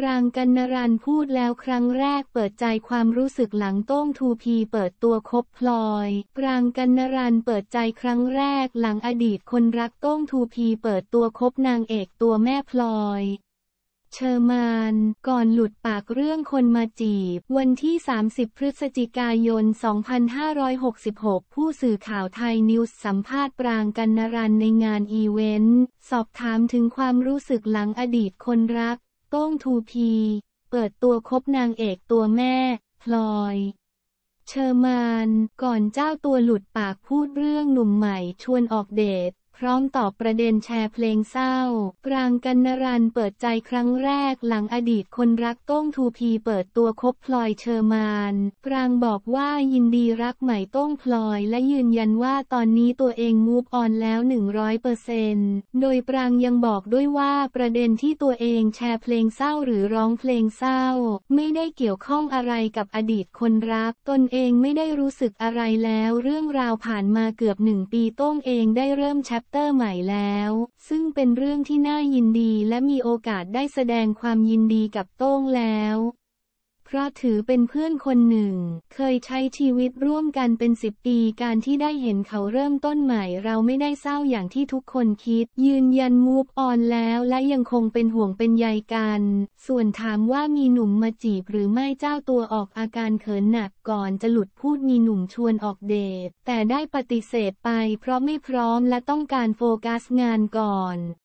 ปรางกันนรันพูดแล้วครั้งแรกเปิดใจความรู้สึกหลังโต้งทูพีเปิดตัวคบพลอย ปรางกันนรันเปิดใจครั้งแรกหลังอดีตคนรักโต้งทูพีเปิดตัวคบนางเอกตัวแม่พลอย เชอร์มาน ก่อนหลุดปากเรื่องคนมาจีบ วันที่ 30 พฤศจิกายน 2566 ผู้สื่อข่าวไทยนิวส์สัมภาษณ์ปรางกันนรันในงานอีเวนต์ สอบถามถึงความรู้สึกหลังอดีตคนรักต้งทูพี เปิดตัวคบนางเอกตัวแม่ พลอย เชอร์มาน ก่อนเจ้าตัวหลุดปากพูดเรื่องหนุ่มใหม่ชวนออกเดทพร้อมตอบประเด็นแชร์เพลงเศร้า ปรางกันนรันเปิดใจครั้งแรกหลังอดีตคนรักต้งทูพีเปิดตัวคบพลอยเชอร์มาน ปรางบอกว่ายินดีรักใหม่ต้งพลอย และยืนยันว่าตอนนี้ตัวเองมูฟออนแล้ว100เปอร์เซนโดยปรางยังบอกด้วยว่าประเด็นที่ตัวเองแชร์เพลงเศร้าหรือร้องเพลงเศร้า ไม่ได้เกี่ยวข้องอะไรกับอดีตคนรัก ตนเองไม่ได้รู้สึกอะไรแล้วเรื่องราวผ่านมาเกือบหนึ่งปีต้งเองได้เริ่มแชปปเตอร์ใหม่แล้ว ซึ่งเป็นเรื่องที่น่ายินดีและมีโอกาสได้แสดงความยินดีกับโต้งแล้วราะถือเป็นเพื่อนคนหนึ่ง เคยใช้ชีวิตร่วมกันเป็นสิบปีการที่ได้เห็นเขาเริ่มต้นใหม่ เราไม่ได้เศร้าอย่างที่ทุกคนคิด ยืนยันมูฟออนแล้วและยังคงเป็นห่วงเป็นใยกัน ส่วนถามว่ามีหนุ่มมาจีบหรือไม่เจ้าตัวออกอาการเขินหนักก่อนจะหลุดพูดมีหนุ่มชวนออกเดท แต่ได้ปฏิเสธไปเพราะไม่พร้อมและต้องการโฟกัสงานก่อน